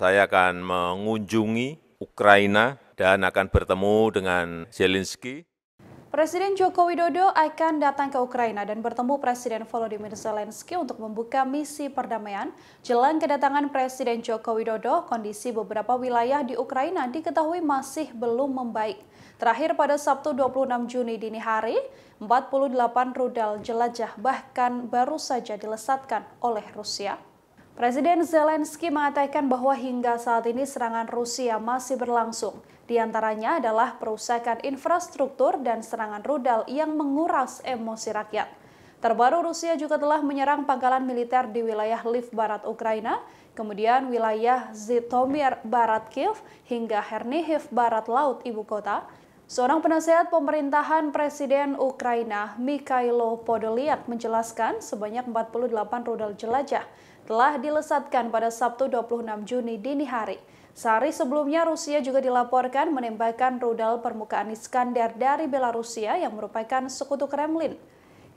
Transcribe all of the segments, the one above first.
saya akan mengunjungi Ukraina dan akan bertemu dengan Zelensky. Presiden Joko Widodo akan datang ke Ukraina dan bertemu Presiden Volodymyr Zelensky untuk membuka misi perdamaian. Jelang kedatangan Presiden Joko Widodo, kondisi beberapa wilayah di Ukraina diketahui masih belum membaik. Terakhir pada Sabtu 26 Juni dini hari, 48 rudal jelajah bahkan baru saja dilesatkan oleh Rusia. Presiden Zelensky mengatakan bahwa hingga saat ini serangan Rusia masih berlangsung. Di antaranya adalah perusakan infrastruktur dan serangan rudal yang menguras emosi rakyat. Terbaru Rusia juga telah menyerang pangkalan militer di wilayah Lviv Barat Ukraina, kemudian wilayah Zitomir Barat Kiev hingga Hernihiv Barat Laut Ibu Kota, Seorang penasehat pemerintahan Presiden Ukraina, Mikhailo Podolyak, menjelaskan sebanyak 48 rudal jelajah telah dilesatkan pada Sabtu 26 Juni dini hari. Sehari sebelumnya Rusia juga dilaporkan menembakkan rudal permukaan Iskandar dari Belarusia yang merupakan sekutu Kremlin.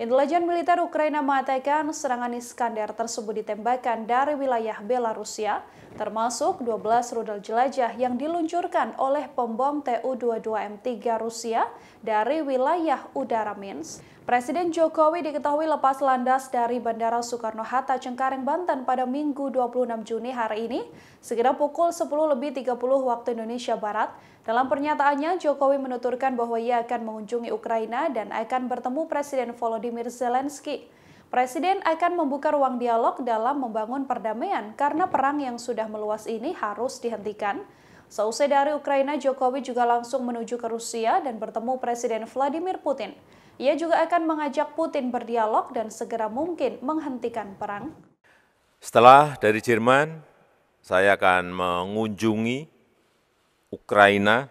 Intelijen militer Ukraina mengatakan serangan Iskander tersebut ditembakkan dari wilayah Belarusia, termasuk 12 rudal jelajah yang diluncurkan oleh pembom Tu-22M3 Rusia dari wilayah udara Minsk. Presiden Jokowi diketahui lepas landas dari Bandara Soekarno-Hatta Cengkareng, Banten pada Minggu 26 Juni hari ini, sekitar pukul 10 lebih 30 waktu Indonesia Barat. Dalam pernyataannya, Jokowi menuturkan bahwa ia akan mengunjungi Ukraina dan akan bertemu Presiden Volodymyr Volodymyr Zelensky. Presiden akan membuka ruang dialog dalam membangun perdamaian karena perang yang sudah meluas ini harus dihentikan. Seusai dari Ukraina, Jokowi juga langsung menuju ke Rusia dan bertemu Presiden Vladimir Putin. Ia juga akan mengajak Putin berdialog dan segera mungkin menghentikan perang. Setelah dari Jerman, saya akan mengunjungi Ukraina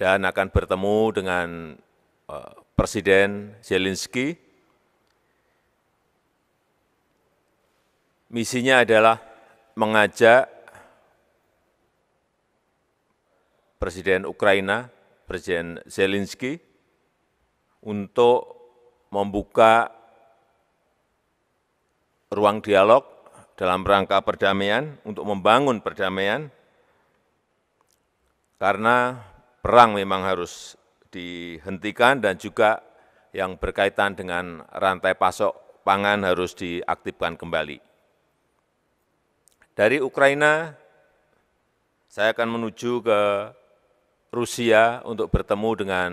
dan akan bertemu dengan eh, presiden zelensky misinya adalah mengajak presiden ukraina presiden zelensky untuk membuka ruang dialog dalam rangka perdamaian, untuk membangun perdamaian, karena perang memang harus dihentikan dan juga yang berkaitan dengan rantai pasok pangan harus diaktifkan kembali. Dari Ukraina, saya akan menuju ke Rusia untuk bertemu dengan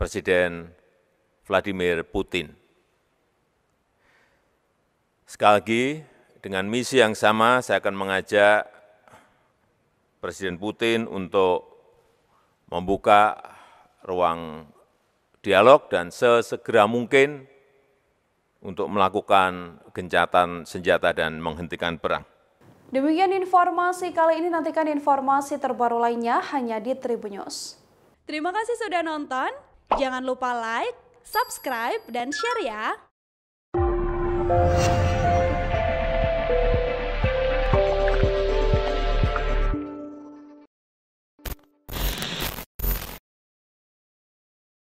Presiden Vladimir Putin. Sekali lagi, dengan misi yang sama, saya akan mengajak Presiden Putin untuk membuka ruang dialog dan sesegera mungkin untuk melakukan gencatan senjata dan menghentikan perang. Demikian informasi kali ini, nantikan informasi terbaru lainnya hanya di Tribunnews. Terima kasih sudah nonton, jangan lupa like, subscribe, dan share ya!